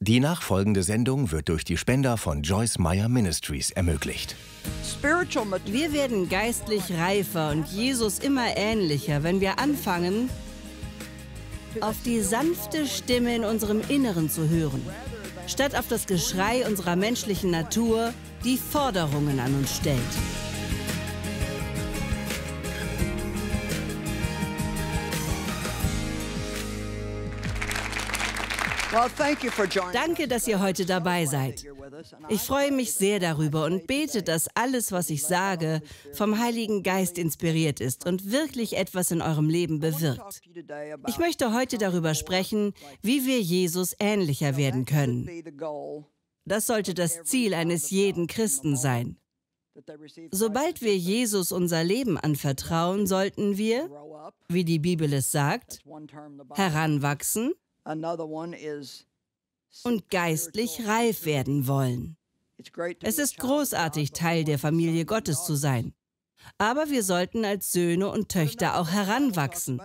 Die nachfolgende Sendung wird durch die Spender von Joyce Meyer Ministries ermöglicht. Wir werden geistlich reifer und Jesus immer ähnlicher, wenn wir anfangen, auf die sanfte Stimme in unserem Inneren zu hören, statt auf das Geschrei unserer menschlichen Natur, die Forderungen an uns stellt. Danke, dass ihr heute dabei seid. Ich freue mich sehr darüber und bete, dass alles, was ich sage, vom Heiligen Geist inspiriert ist und wirklich etwas in eurem Leben bewirkt. Ich möchte heute darüber sprechen, wie wir Jesus ähnlicher werden können. Das sollte das Ziel eines jeden Christen sein. Sobald wir Jesus unser Leben anvertrauen, sollten wir, wie die Bibel es sagt, heranwachsen und geistlich reif werden wollen. Es ist großartig, Teil der Familie Gottes zu sein. Aber wir sollten als Söhne und Töchter auch heranwachsen.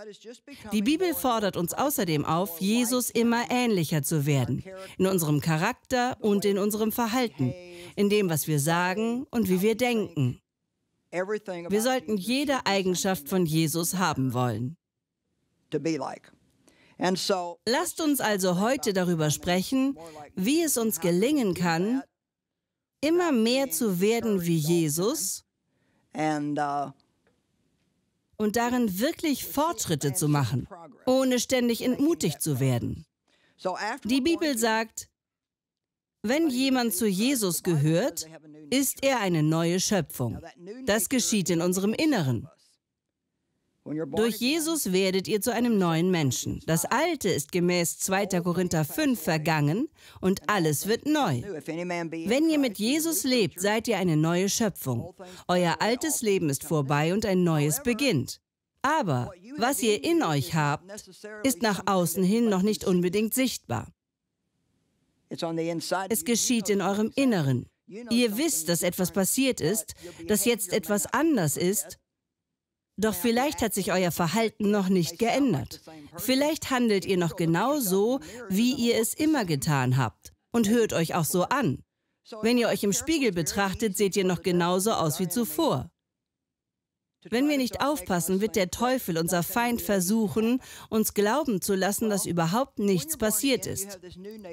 Die Bibel fordert uns außerdem auf, Jesus immer ähnlicher zu werden, in unserem Charakter und in unserem Verhalten, in dem, was wir sagen und wie wir denken. Wir sollten jede Eigenschaft von Jesus haben wollen. Lasst uns also heute darüber sprechen, wie es uns gelingen kann, immer mehr zu werden wie Jesus uh, und darin wirklich Fortschritte zu machen, ohne ständig entmutigt zu werden. Die Bibel sagt, wenn jemand zu Jesus gehört, ist er eine neue Schöpfung. Das geschieht in unserem Inneren. Durch Jesus werdet ihr zu einem neuen Menschen. Das Alte ist gemäß 2. Korinther 5 vergangen und alles wird neu. Wenn ihr mit Jesus lebt, seid ihr eine neue Schöpfung. Euer altes Leben ist vorbei und ein neues beginnt. Aber was ihr in euch habt, ist nach außen hin noch nicht unbedingt sichtbar. Es geschieht in eurem Inneren. Ihr wisst, dass etwas passiert ist, dass jetzt etwas anders ist doch vielleicht hat sich euer Verhalten noch nicht geändert. Vielleicht handelt ihr noch genauso, wie ihr es immer getan habt und hört euch auch so an. Wenn ihr euch im Spiegel betrachtet, seht ihr noch genauso aus wie zuvor. Wenn wir nicht aufpassen, wird der Teufel, unser Feind, versuchen, uns glauben zu lassen, dass überhaupt nichts passiert ist.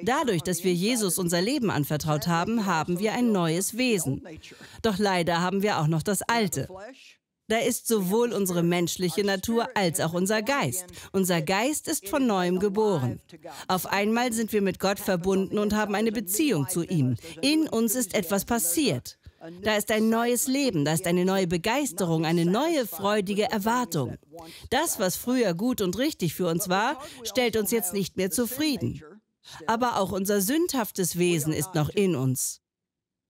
Dadurch, dass wir Jesus unser Leben anvertraut haben, haben wir ein neues Wesen. Doch leider haben wir auch noch das alte. Da ist sowohl unsere menschliche Natur als auch unser Geist. Unser Geist ist von neuem geboren. Auf einmal sind wir mit Gott verbunden und haben eine Beziehung zu ihm. In uns ist etwas passiert. Da ist ein neues Leben, da ist eine neue Begeisterung, eine neue freudige Erwartung. Das, was früher gut und richtig für uns war, stellt uns jetzt nicht mehr zufrieden. Aber auch unser sündhaftes Wesen ist noch in uns.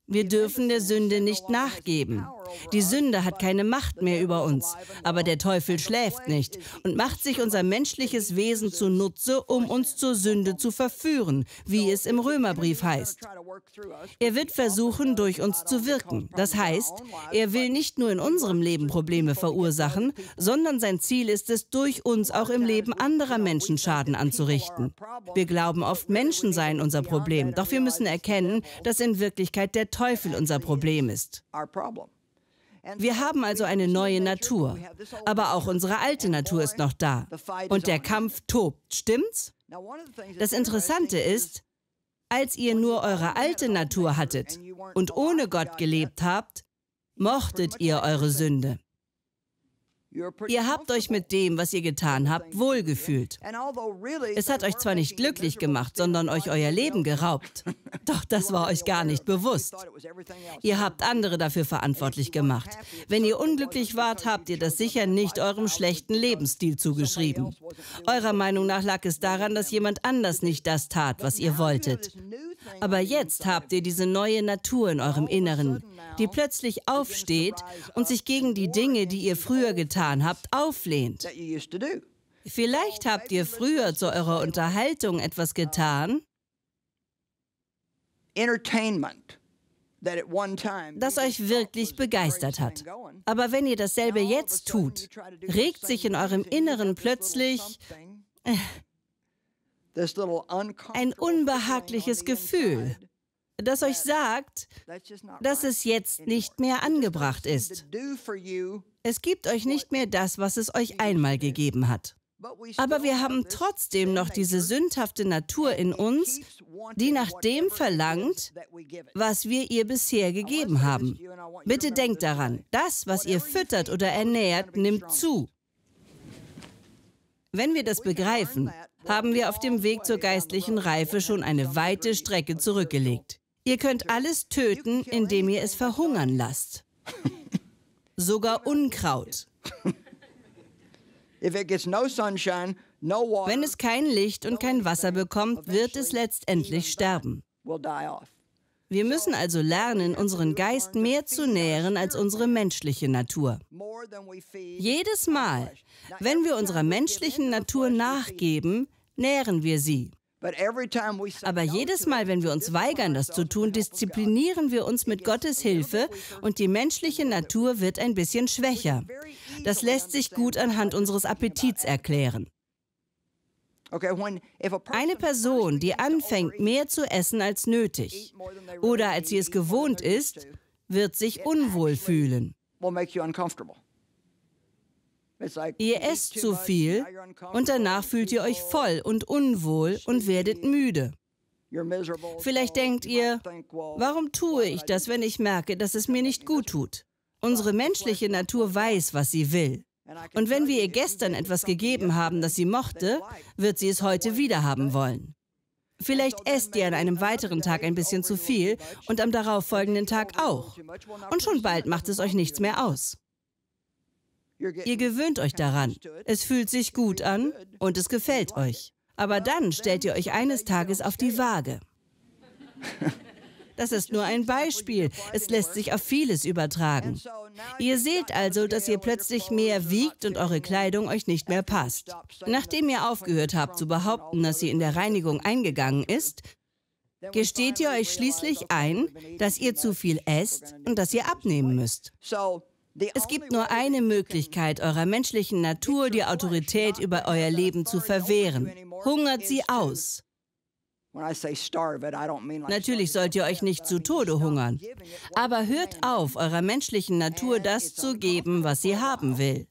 Wir dürfen der Sünde nicht nachgeben. Die Sünde hat keine Macht mehr über uns, aber der Teufel schläft nicht und macht sich unser menschliches Wesen zunutze, um uns zur Sünde zu verführen, wie es im Römerbrief heißt. Er wird versuchen, durch uns zu wirken. Das heißt, er will nicht nur in unserem Leben Probleme verursachen, sondern sein Ziel ist es, durch uns auch im Leben anderer Menschen Schaden anzurichten. Wir glauben oft, Menschen seien unser Problem, doch wir müssen erkennen, dass in Wirklichkeit der Teufel unser Problem ist. Wir haben also eine neue Natur, aber auch unsere alte Natur ist noch da. Und der Kampf tobt, stimmt's? Das Interessante ist, als ihr nur eure alte Natur hattet und ohne Gott gelebt habt, mochtet ihr eure Sünde. Ihr habt euch mit dem, was ihr getan habt, wohlgefühlt. Es hat euch zwar nicht glücklich gemacht, sondern euch euer Leben geraubt. Doch das war euch gar nicht bewusst. Ihr habt andere dafür verantwortlich gemacht. Wenn ihr unglücklich wart, habt ihr das sicher nicht eurem schlechten Lebensstil zugeschrieben. Eurer Meinung nach lag es daran, dass jemand anders nicht das tat, was ihr wolltet. Aber jetzt habt ihr diese neue Natur in eurem Inneren, die plötzlich aufsteht und sich gegen die Dinge, die ihr früher getan habt, auflehnt. Vielleicht habt ihr früher zu eurer Unterhaltung etwas getan, das euch wirklich begeistert hat. Aber wenn ihr dasselbe jetzt tut, regt sich in eurem Inneren plötzlich... ein unbehagliches Gefühl, das euch sagt, dass es jetzt nicht mehr angebracht ist. Es gibt euch nicht mehr das, was es euch einmal gegeben hat. Aber wir haben trotzdem noch diese sündhafte Natur in uns, die nach dem verlangt, was wir ihr bisher gegeben haben. Bitte denkt daran, das, was ihr füttert oder ernährt, nimmt zu. Wenn wir das begreifen, haben wir auf dem Weg zur geistlichen Reife schon eine weite Strecke zurückgelegt. Ihr könnt alles töten, indem ihr es verhungern lasst. Sogar Unkraut. Wenn es kein Licht und kein Wasser bekommt, wird es letztendlich sterben. Wir müssen also lernen, unseren Geist mehr zu nähren als unsere menschliche Natur. Jedes Mal, wenn wir unserer menschlichen Natur nachgeben, nähren wir sie. Aber jedes Mal, wenn wir uns weigern, das zu tun, disziplinieren wir uns mit Gottes Hilfe und die menschliche Natur wird ein bisschen schwächer. Das lässt sich gut anhand unseres Appetits erklären. Eine Person, die anfängt, mehr zu essen als nötig oder als sie es gewohnt ist, wird sich unwohl fühlen. Ihr esst zu viel und danach fühlt ihr euch voll und unwohl und werdet müde. Vielleicht denkt ihr, warum tue ich das, wenn ich merke, dass es mir nicht gut tut? Unsere menschliche Natur weiß, was sie will. Und wenn wir ihr gestern etwas gegeben haben, das sie mochte, wird sie es heute wieder haben wollen. Vielleicht esst ihr an einem weiteren Tag ein bisschen zu viel und am darauffolgenden Tag auch. Und schon bald macht es euch nichts mehr aus. Ihr gewöhnt euch daran. Es fühlt sich gut an und es gefällt euch. Aber dann stellt ihr euch eines Tages auf die Waage. Das ist nur ein Beispiel. Es lässt sich auf vieles übertragen. Ihr seht also, dass ihr plötzlich mehr wiegt und eure Kleidung euch nicht mehr passt. Nachdem ihr aufgehört habt zu behaupten, dass sie in der Reinigung eingegangen ist, gesteht ihr euch schließlich ein, dass ihr zu viel esst und dass ihr abnehmen müsst. Es gibt nur eine Möglichkeit, eurer menschlichen Natur die Autorität über euer Leben zu verwehren. Hungert sie aus. Natürlich sollt ihr euch nicht zu Tode hungern, aber hört auf, eurer menschlichen Natur das zu geben, was sie haben will.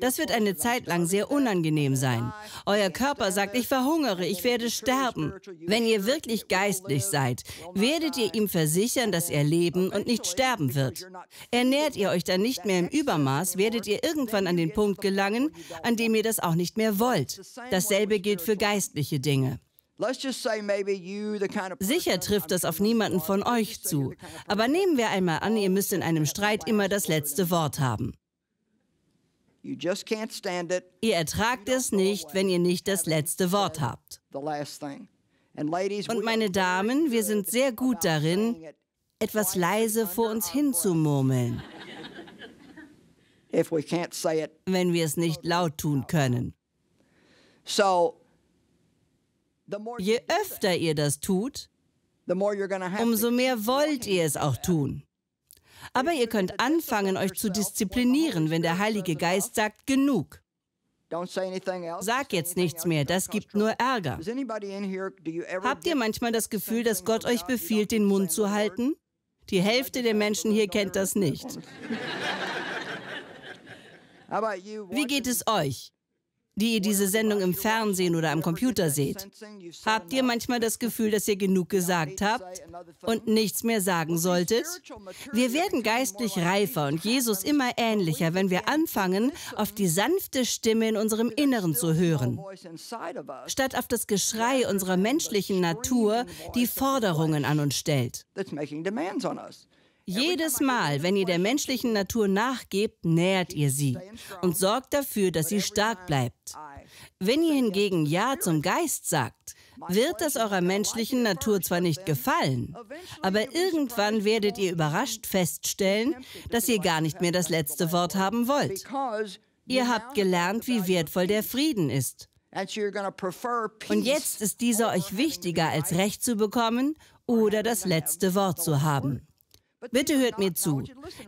Das wird eine Zeit lang sehr unangenehm sein. Euer Körper sagt, ich verhungere, ich werde sterben. Wenn ihr wirklich geistlich seid, werdet ihr ihm versichern, dass er leben und nicht sterben wird. Ernährt ihr euch dann nicht mehr im Übermaß, werdet ihr irgendwann an den Punkt gelangen, an dem ihr das auch nicht mehr wollt. Dasselbe gilt für geistliche Dinge. Sicher trifft das auf niemanden von euch zu, aber nehmen wir einmal an, ihr müsst in einem Streit immer das letzte Wort haben. Ihr ertragt es nicht, wenn ihr nicht das letzte Wort habt. Und meine Damen, wir sind sehr gut darin, etwas leise vor uns hinzumurmeln, wenn wir es nicht laut tun können. Je öfter ihr das tut, umso mehr wollt ihr es auch tun. Aber ihr könnt anfangen, euch zu disziplinieren, wenn der Heilige Geist sagt, genug. Sag jetzt nichts mehr, das gibt nur Ärger. Habt ihr manchmal das Gefühl, dass Gott euch befiehlt, den Mund zu halten? Die Hälfte der Menschen hier kennt das nicht. Wie geht es euch? die ihr diese Sendung im Fernsehen oder am Computer seht? Habt ihr manchmal das Gefühl, dass ihr genug gesagt habt und nichts mehr sagen solltet? Wir werden geistlich reifer und Jesus immer ähnlicher, wenn wir anfangen, auf die sanfte Stimme in unserem Inneren zu hören, statt auf das Geschrei unserer menschlichen Natur, die Forderungen an uns stellt. Jedes Mal, wenn ihr der menschlichen Natur nachgebt, nährt ihr sie und sorgt dafür, dass sie stark bleibt. Wenn ihr hingegen Ja zum Geist sagt, wird das eurer menschlichen Natur zwar nicht gefallen, aber irgendwann werdet ihr überrascht feststellen, dass ihr gar nicht mehr das letzte Wort haben wollt. Ihr habt gelernt, wie wertvoll der Frieden ist. Und jetzt ist dieser euch wichtiger, als Recht zu bekommen oder das letzte Wort zu haben. Bitte hört mir zu.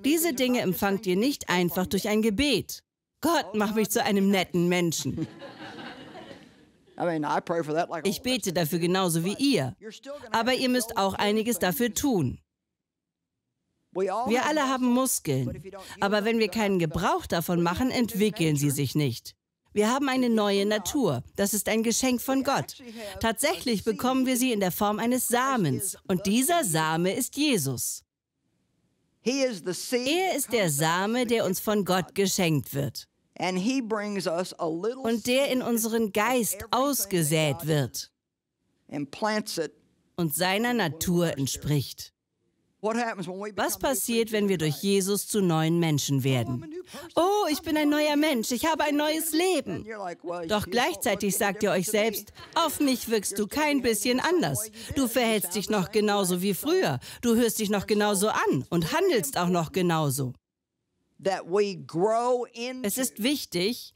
Diese Dinge empfangt ihr nicht einfach durch ein Gebet. Gott, mach mich zu einem netten Menschen. Ich bete dafür genauso wie ihr. Aber ihr müsst auch einiges dafür tun. Wir alle haben Muskeln, aber wenn wir keinen Gebrauch davon machen, entwickeln sie sich nicht. Wir haben eine neue Natur. Das ist ein Geschenk von Gott. Tatsächlich bekommen wir sie in der Form eines Samens. Und dieser Same ist Jesus. Er ist der Same, der uns von Gott geschenkt wird. Und der in unseren Geist ausgesät wird und seiner Natur entspricht. Was passiert, wenn wir durch Jesus zu neuen Menschen werden? Oh, ich bin ein neuer Mensch, ich habe ein neues Leben. Doch gleichzeitig sagt ihr euch selbst, auf mich wirkst du kein bisschen anders. Du verhältst dich noch genauso wie früher, du hörst dich noch genauso an und handelst auch noch genauso. Es ist wichtig,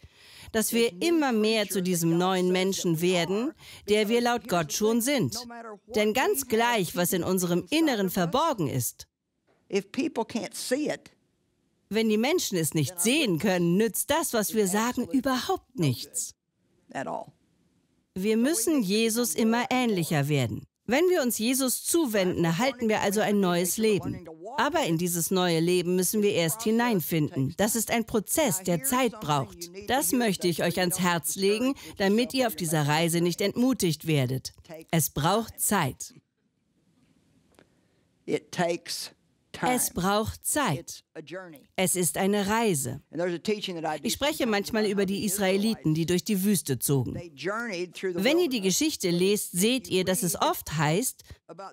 dass wir immer mehr zu diesem neuen Menschen werden, der wir laut Gott schon sind. Denn ganz gleich, was in unserem Inneren verborgen ist, wenn die Menschen es nicht sehen können, nützt das, was wir sagen, überhaupt nichts. Wir müssen Jesus immer ähnlicher werden. Wenn wir uns Jesus zuwenden, erhalten wir also ein neues Leben. Aber in dieses neue Leben müssen wir erst hineinfinden. Das ist ein Prozess, der Zeit braucht. Das möchte ich euch ans Herz legen, damit ihr auf dieser Reise nicht entmutigt werdet. Es braucht Zeit. It takes es braucht Zeit. Es ist eine Reise. Ich spreche manchmal über die Israeliten, die durch die Wüste zogen. Wenn ihr die Geschichte lest, seht ihr, dass es oft heißt,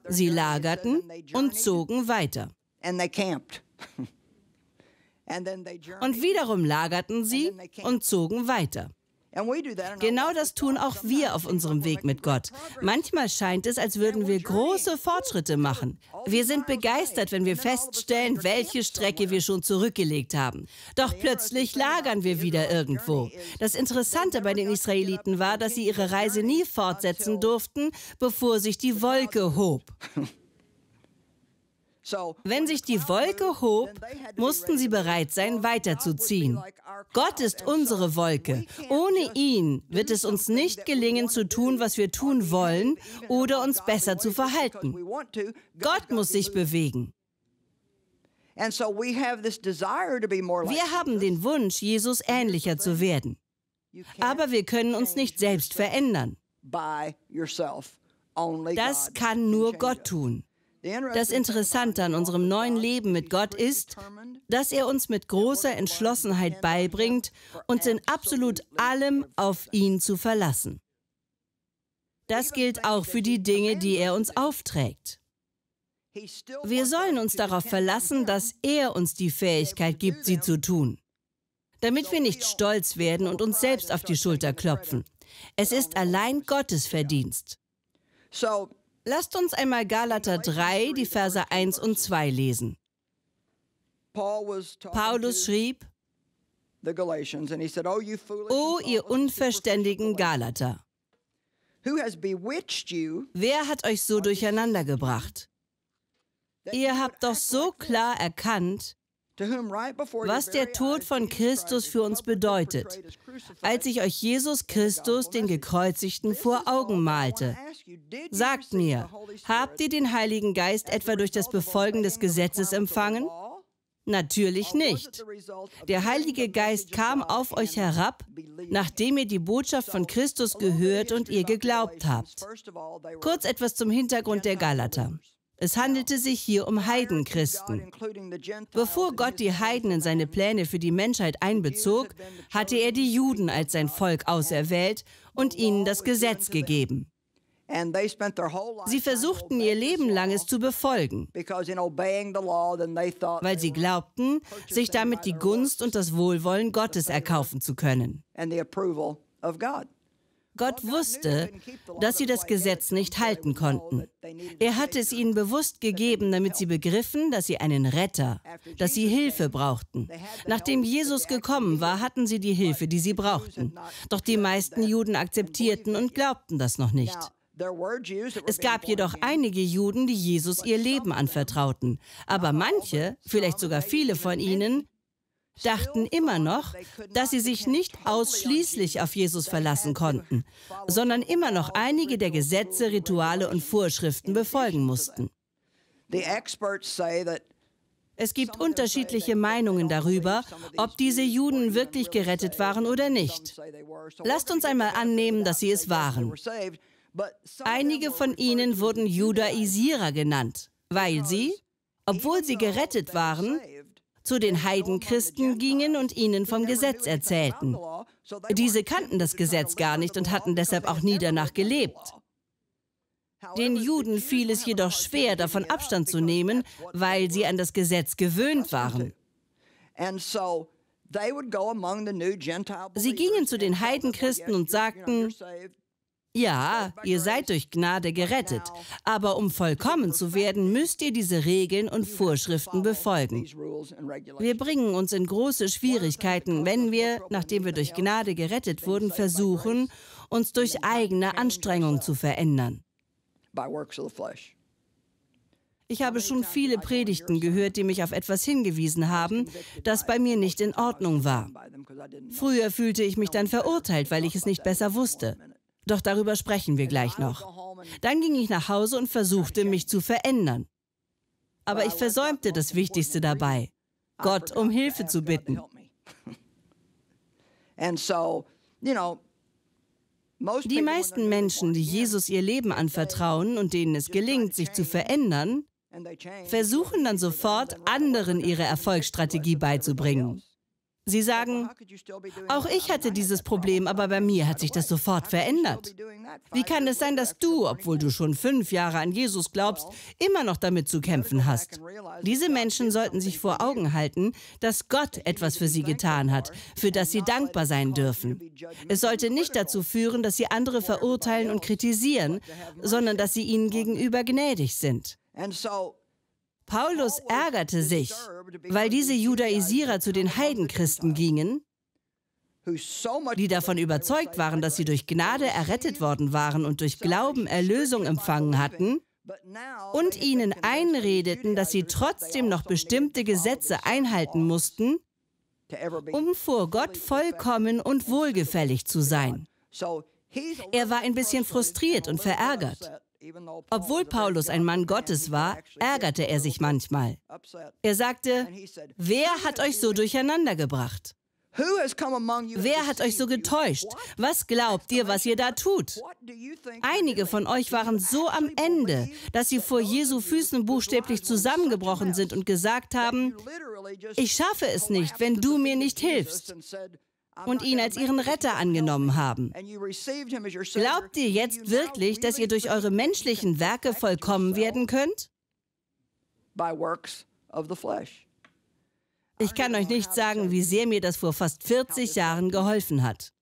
sie lagerten und zogen weiter. Und wiederum lagerten sie und zogen weiter. Genau das tun auch wir auf unserem Weg mit Gott. Manchmal scheint es, als würden wir große Fortschritte machen. Wir sind begeistert, wenn wir feststellen, welche Strecke wir schon zurückgelegt haben. Doch plötzlich lagern wir wieder irgendwo. Das Interessante bei den Israeliten war, dass sie ihre Reise nie fortsetzen durften, bevor sich die Wolke hob. Wenn sich die Wolke hob, mussten sie bereit sein, weiterzuziehen. Gott ist unsere Wolke. Ohne ihn wird es uns nicht gelingen zu tun, was wir tun wollen oder uns besser zu verhalten. Gott muss sich bewegen. Wir haben den Wunsch, Jesus ähnlicher zu werden. Aber wir können uns nicht selbst verändern. Das kann nur Gott tun. Das Interessante an unserem neuen Leben mit Gott ist, dass er uns mit großer Entschlossenheit beibringt, uns in absolut allem auf ihn zu verlassen. Das gilt auch für die Dinge, die er uns aufträgt. Wir sollen uns darauf verlassen, dass er uns die Fähigkeit gibt, sie zu tun, damit wir nicht stolz werden und uns selbst auf die Schulter klopfen. Es ist allein Gottes Verdienst. Lasst uns einmal Galater 3, die Verse 1 und 2 lesen. Paulus schrieb, oh, O ihr unverständigen Galater, wer hat euch so durcheinander gebracht? Ihr habt doch so klar erkannt, was der Tod von Christus für uns bedeutet, als ich euch Jesus Christus, den Gekreuzigten, vor Augen malte. Sagt mir, habt ihr den Heiligen Geist etwa durch das Befolgen des Gesetzes empfangen? Natürlich nicht. Der Heilige Geist kam auf euch herab, nachdem ihr die Botschaft von Christus gehört und ihr geglaubt habt. Kurz etwas zum Hintergrund der Galater. Es handelte sich hier um Heidenchristen. Bevor Gott die Heiden in seine Pläne für die Menschheit einbezog, hatte er die Juden als sein Volk auserwählt und ihnen das Gesetz gegeben. Sie versuchten ihr Leben lang es zu befolgen, weil sie glaubten, sich damit die Gunst und das Wohlwollen Gottes erkaufen zu können. Gott wusste, dass sie das Gesetz nicht halten konnten. Er hatte es ihnen bewusst gegeben, damit sie begriffen, dass sie einen Retter, dass sie Hilfe brauchten. Nachdem Jesus gekommen war, hatten sie die Hilfe, die sie brauchten. Doch die meisten Juden akzeptierten und glaubten das noch nicht. Es gab jedoch einige Juden, die Jesus ihr Leben anvertrauten, aber manche, vielleicht sogar viele von ihnen, dachten immer noch, dass sie sich nicht ausschließlich auf Jesus verlassen konnten, sondern immer noch einige der Gesetze, Rituale und Vorschriften befolgen mussten. Es gibt unterschiedliche Meinungen darüber, ob diese Juden wirklich gerettet waren oder nicht. Lasst uns einmal annehmen, dass sie es waren. Einige von ihnen wurden Judaisierer genannt, weil sie, obwohl sie gerettet waren, zu den Heidenchristen gingen und ihnen vom Gesetz erzählten. Diese kannten das Gesetz gar nicht und hatten deshalb auch nie danach gelebt. Den Juden fiel es jedoch schwer, davon Abstand zu nehmen, weil sie an das Gesetz gewöhnt waren. Sie gingen zu den Heidenchristen und sagten, ja, ihr seid durch Gnade gerettet, aber um vollkommen zu werden, müsst ihr diese Regeln und Vorschriften befolgen. Wir bringen uns in große Schwierigkeiten, wenn wir, nachdem wir durch Gnade gerettet wurden, versuchen, uns durch eigene Anstrengung zu verändern. Ich habe schon viele Predigten gehört, die mich auf etwas hingewiesen haben, das bei mir nicht in Ordnung war. Früher fühlte ich mich dann verurteilt, weil ich es nicht besser wusste. Doch darüber sprechen wir gleich noch. Dann ging ich nach Hause und versuchte, mich zu verändern. Aber ich versäumte das Wichtigste dabei, Gott um Hilfe zu bitten. Die meisten Menschen, die Jesus ihr Leben anvertrauen und denen es gelingt, sich zu verändern, versuchen dann sofort, anderen ihre Erfolgsstrategie beizubringen. Sie sagen, auch ich hatte dieses Problem, aber bei mir hat sich das sofort verändert. Wie kann es sein, dass du, obwohl du schon fünf Jahre an Jesus glaubst, immer noch damit zu kämpfen hast? Diese Menschen sollten sich vor Augen halten, dass Gott etwas für sie getan hat, für das sie dankbar sein dürfen. Es sollte nicht dazu führen, dass sie andere verurteilen und kritisieren, sondern dass sie ihnen gegenüber gnädig sind. Paulus ärgerte sich, weil diese Judaisierer zu den Heidenchristen gingen, die davon überzeugt waren, dass sie durch Gnade errettet worden waren und durch Glauben Erlösung empfangen hatten, und ihnen einredeten, dass sie trotzdem noch bestimmte Gesetze einhalten mussten, um vor Gott vollkommen und wohlgefällig zu sein. Er war ein bisschen frustriert und verärgert. Obwohl Paulus ein Mann Gottes war, ärgerte er sich manchmal. Er sagte, wer hat euch so durcheinander gebracht? Wer hat euch so getäuscht? Was glaubt ihr, was ihr da tut? Einige von euch waren so am Ende, dass sie vor Jesu Füßen buchstäblich zusammengebrochen sind und gesagt haben, ich schaffe es nicht, wenn du mir nicht hilfst und ihn als ihren Retter angenommen haben. Glaubt ihr jetzt wirklich, dass ihr durch eure menschlichen Werke vollkommen werden könnt? Ich kann euch nicht sagen, wie sehr mir das vor fast 40 Jahren geholfen hat.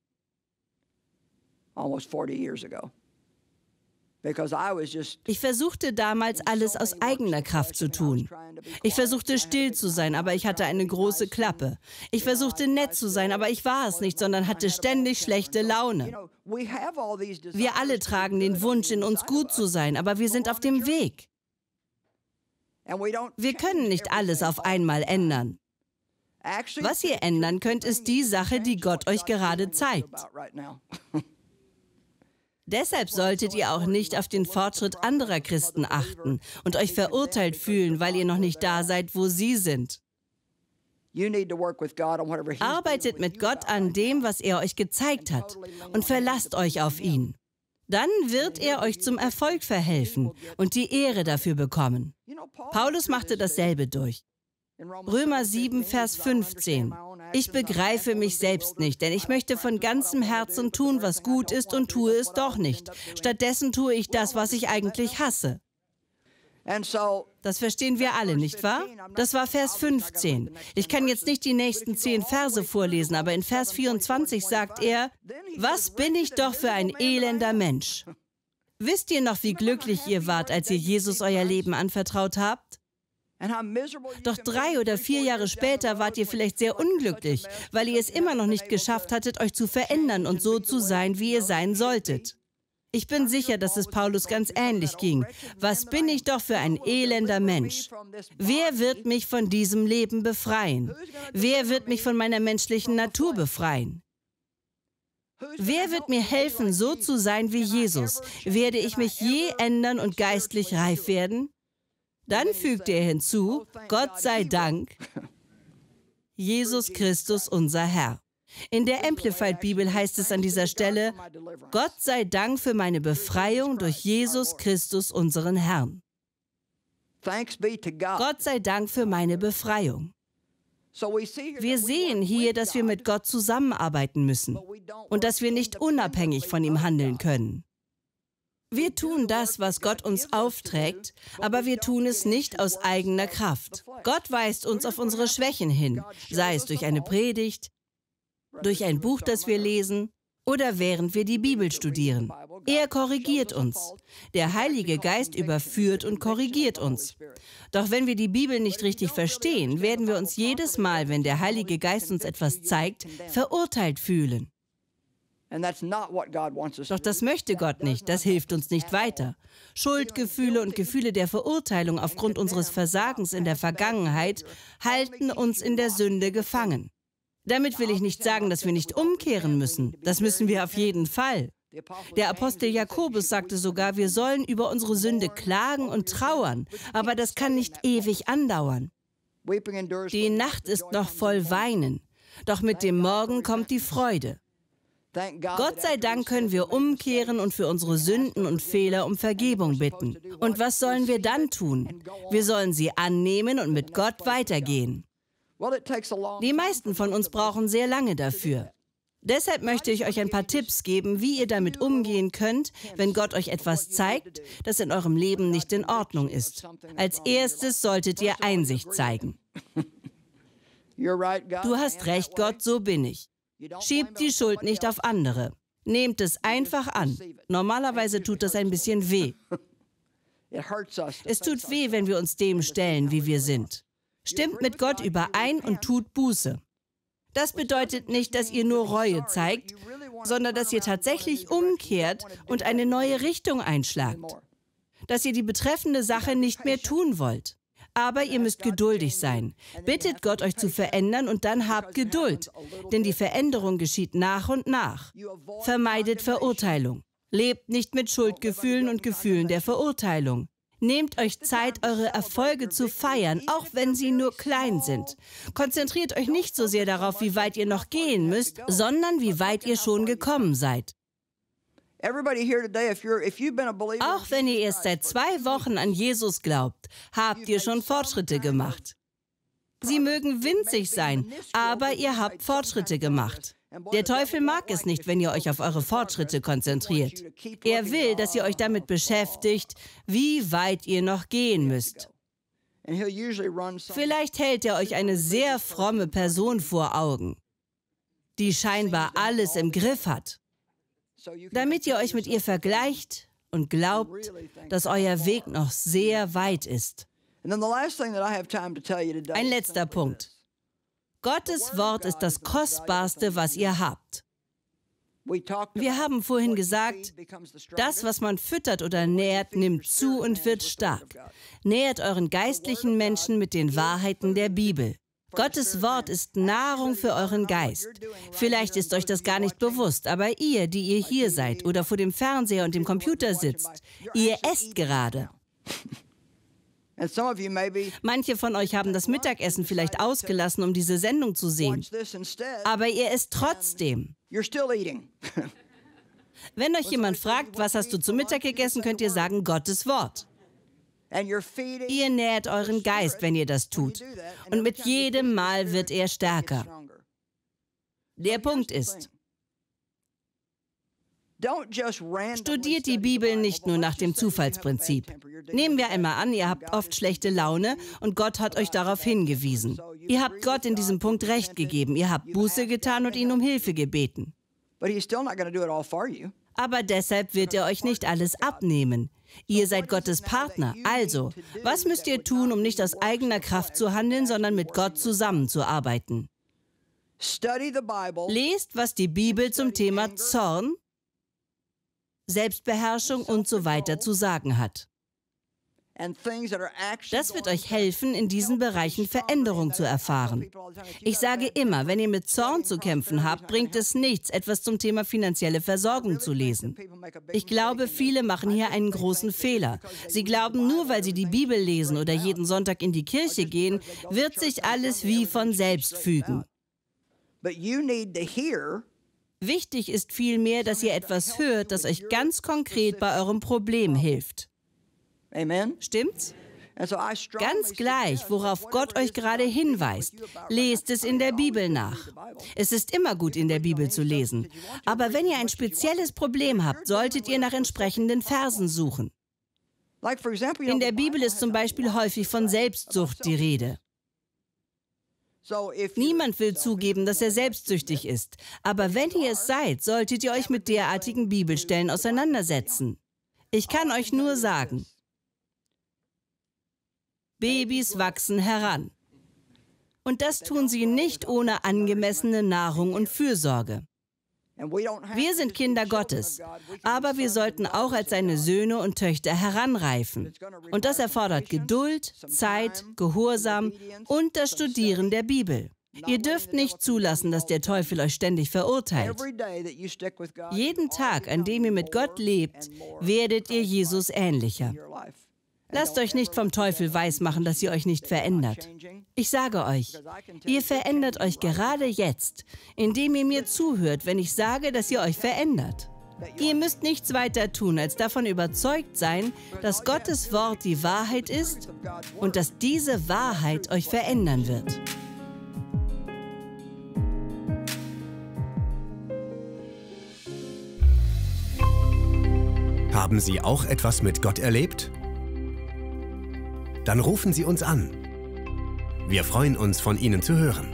Almost 40 years ago. Ich versuchte damals alles aus eigener Kraft zu tun. Ich versuchte still zu sein, aber ich hatte eine große Klappe. Ich versuchte nett zu sein, aber ich war es nicht, sondern hatte ständig schlechte Laune. Wir alle tragen den Wunsch, in uns gut zu sein, aber wir sind auf dem Weg. Wir können nicht alles auf einmal ändern. Was ihr ändern könnt, ist die Sache, die Gott euch gerade zeigt. Deshalb solltet ihr auch nicht auf den Fortschritt anderer Christen achten und euch verurteilt fühlen, weil ihr noch nicht da seid, wo sie sind. Arbeitet mit Gott an dem, was er euch gezeigt hat, und verlasst euch auf ihn. Dann wird er euch zum Erfolg verhelfen und die Ehre dafür bekommen. Paulus machte dasselbe durch. Römer 7, Vers 15. Ich begreife mich selbst nicht, denn ich möchte von ganzem Herzen tun, was gut ist und tue es doch nicht. Stattdessen tue ich das, was ich eigentlich hasse. Das verstehen wir alle, nicht wahr? Das war Vers 15. Ich kann jetzt nicht die nächsten zehn Verse vorlesen, aber in Vers 24 sagt er, was bin ich doch für ein elender Mensch. Wisst ihr noch, wie glücklich ihr wart, als ihr Jesus euer Leben anvertraut habt? Doch drei oder vier Jahre später wart ihr vielleicht sehr unglücklich, weil ihr es immer noch nicht geschafft hattet, euch zu verändern und so zu sein, wie ihr sein solltet. Ich bin sicher, dass es Paulus ganz ähnlich ging. Was bin ich doch für ein elender Mensch? Wer wird mich von diesem Leben befreien? Wer wird mich von meiner menschlichen Natur befreien? Wer wird mir helfen, so zu sein wie Jesus? Werde ich mich je ändern und geistlich reif werden? Dann fügte er hinzu, Gott sei Dank, Jesus Christus unser Herr. In der Amplified Bibel heißt es an dieser Stelle, Gott sei Dank für meine Befreiung durch Jesus Christus unseren Herrn. Gott sei Dank für meine Befreiung. Wir sehen hier, dass wir mit Gott zusammenarbeiten müssen und dass wir nicht unabhängig von ihm handeln können. Wir tun das, was Gott uns aufträgt, aber wir tun es nicht aus eigener Kraft. Gott weist uns auf unsere Schwächen hin, sei es durch eine Predigt, durch ein Buch, das wir lesen oder während wir die Bibel studieren. Er korrigiert uns. Der Heilige Geist überführt und korrigiert uns. Doch wenn wir die Bibel nicht richtig verstehen, werden wir uns jedes Mal, wenn der Heilige Geist uns etwas zeigt, verurteilt fühlen. Doch das möchte Gott nicht, das hilft uns nicht weiter. Schuldgefühle und Gefühle der Verurteilung aufgrund unseres Versagens in der Vergangenheit halten uns in der Sünde gefangen. Damit will ich nicht sagen, dass wir nicht umkehren müssen. Das müssen wir auf jeden Fall. Der Apostel Jakobus sagte sogar, wir sollen über unsere Sünde klagen und trauern, aber das kann nicht ewig andauern. Die Nacht ist noch voll Weinen, doch mit dem Morgen kommt die Freude. Gott sei Dank können wir umkehren und für unsere Sünden und Fehler um Vergebung bitten. Und was sollen wir dann tun? Wir sollen sie annehmen und mit Gott weitergehen. Die meisten von uns brauchen sehr lange dafür. Deshalb möchte ich euch ein paar Tipps geben, wie ihr damit umgehen könnt, wenn Gott euch etwas zeigt, das in eurem Leben nicht in Ordnung ist. Als erstes solltet ihr Einsicht zeigen. Du hast recht, Gott, so bin ich. Schiebt die Schuld nicht auf andere. Nehmt es einfach an. Normalerweise tut das ein bisschen weh. Es tut weh, wenn wir uns dem stellen, wie wir sind. Stimmt mit Gott überein und tut Buße. Das bedeutet nicht, dass ihr nur Reue zeigt, sondern dass ihr tatsächlich umkehrt und eine neue Richtung einschlagt. Dass ihr die betreffende Sache nicht mehr tun wollt. Aber ihr müsst geduldig sein. Bittet Gott, euch zu verändern und dann habt Geduld. Denn die Veränderung geschieht nach und nach. Vermeidet Verurteilung. Lebt nicht mit Schuldgefühlen und Gefühlen der Verurteilung. Nehmt euch Zeit, eure Erfolge zu feiern, auch wenn sie nur klein sind. Konzentriert euch nicht so sehr darauf, wie weit ihr noch gehen müsst, sondern wie weit ihr schon gekommen seid. Auch wenn ihr erst seit zwei Wochen an Jesus glaubt, habt ihr schon Fortschritte gemacht. Sie mögen winzig sein, aber ihr habt Fortschritte gemacht. Der Teufel mag es nicht, wenn ihr euch auf eure Fortschritte konzentriert. Er will, dass ihr euch damit beschäftigt, wie weit ihr noch gehen müsst. Vielleicht hält er euch eine sehr fromme Person vor Augen, die scheinbar alles im Griff hat damit ihr euch mit ihr vergleicht und glaubt, dass euer Weg noch sehr weit ist. Ein letzter Punkt. Gottes Wort ist das Kostbarste, was ihr habt. Wir haben vorhin gesagt, das, was man füttert oder nährt, nimmt zu und wird stark. Nähert euren geistlichen Menschen mit den Wahrheiten der Bibel. Gottes Wort ist Nahrung für euren Geist. Vielleicht ist euch das gar nicht bewusst, aber ihr, die ihr hier seid oder vor dem Fernseher und dem Computer sitzt, ihr esst gerade. Manche von euch haben das Mittagessen vielleicht ausgelassen, um diese Sendung zu sehen. Aber ihr esst trotzdem. Wenn euch jemand fragt, was hast du zu Mittag gegessen, könnt ihr sagen, Gottes Wort. Ihr nährt euren Geist, wenn ihr das tut. Und mit jedem Mal wird er stärker. Der Punkt ist, Studiert die Bibel nicht nur nach dem Zufallsprinzip. Nehmen wir einmal an, ihr habt oft schlechte Laune und Gott hat euch darauf hingewiesen. Ihr habt Gott in diesem Punkt recht gegeben, ihr habt Buße getan und ihn um Hilfe gebeten. Aber deshalb wird er euch nicht alles abnehmen. Ihr seid Gottes Partner. Also, was müsst ihr tun, um nicht aus eigener Kraft zu handeln, sondern mit Gott zusammenzuarbeiten? Lest, was die Bibel zum Thema Zorn, Selbstbeherrschung und so weiter zu sagen hat. Das wird euch helfen, in diesen Bereichen Veränderung zu erfahren. Ich sage immer, wenn ihr mit Zorn zu kämpfen habt, bringt es nichts, etwas zum Thema finanzielle Versorgung zu lesen. Ich glaube, viele machen hier einen großen Fehler. Sie glauben, nur weil sie die Bibel lesen oder jeden Sonntag in die Kirche gehen, wird sich alles wie von selbst fügen. Wichtig ist vielmehr, dass ihr etwas hört, das euch ganz konkret bei eurem Problem hilft. Amen. Stimmt's? Also, Ganz gleich, worauf Gott euch gerade hinweist, lest es in der Bibel nach. Es ist immer gut, in der Bibel zu lesen. Aber wenn ihr ein spezielles Problem habt, solltet ihr nach entsprechenden Versen suchen. In der Bibel ist zum Beispiel häufig von Selbstsucht die Rede. Niemand will zugeben, dass er selbstsüchtig ist. Aber wenn ihr es seid, solltet ihr euch mit derartigen Bibelstellen auseinandersetzen. Ich kann euch nur sagen, Babys wachsen heran. Und das tun sie nicht ohne angemessene Nahrung und Fürsorge. Wir sind Kinder Gottes, aber wir sollten auch als seine Söhne und Töchter heranreifen. Und das erfordert Geduld, Zeit, Gehorsam und das Studieren der Bibel. Ihr dürft nicht zulassen, dass der Teufel euch ständig verurteilt. Jeden Tag, an dem ihr mit Gott lebt, werdet ihr Jesus ähnlicher. Lasst euch nicht vom Teufel weismachen, dass ihr euch nicht verändert. Ich sage euch, ihr verändert euch gerade jetzt, indem ihr mir zuhört, wenn ich sage, dass ihr euch verändert. Ihr müsst nichts weiter tun, als davon überzeugt sein, dass Gottes Wort die Wahrheit ist und dass diese Wahrheit euch verändern wird. Haben Sie auch etwas mit Gott erlebt? Dann rufen Sie uns an. Wir freuen uns, von Ihnen zu hören.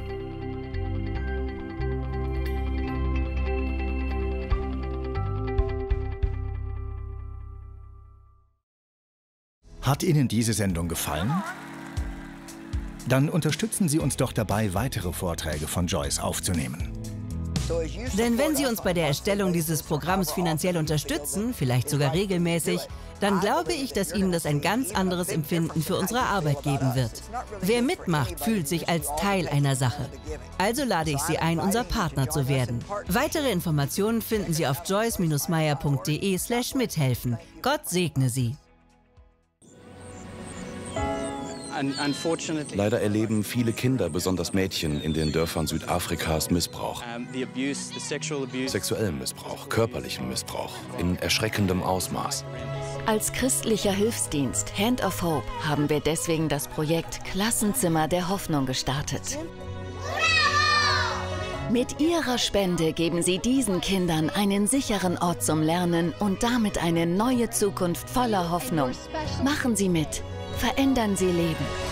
Hat Ihnen diese Sendung gefallen? Dann unterstützen Sie uns doch dabei, weitere Vorträge von Joyce aufzunehmen. Denn wenn Sie uns bei der Erstellung dieses Programms finanziell unterstützen, vielleicht sogar regelmäßig, dann glaube ich, dass Ihnen das ein ganz anderes Empfinden für unsere Arbeit geben wird. Wer mitmacht, fühlt sich als Teil einer Sache. Also lade ich Sie ein, unser Partner zu werden. Weitere Informationen finden Sie auf joyce-meyer.de slash mithelfen. Gott segne Sie. Leider erleben viele Kinder, besonders Mädchen, in den Dörfern Südafrikas Missbrauch. Sexuellen Missbrauch, körperlichen Missbrauch, in erschreckendem Ausmaß. Als christlicher Hilfsdienst Hand of Hope haben wir deswegen das Projekt Klassenzimmer der Hoffnung gestartet. Mit ihrer Spende geben sie diesen Kindern einen sicheren Ort zum Lernen und damit eine neue Zukunft voller Hoffnung. Machen Sie mit Verändern Sie Leben.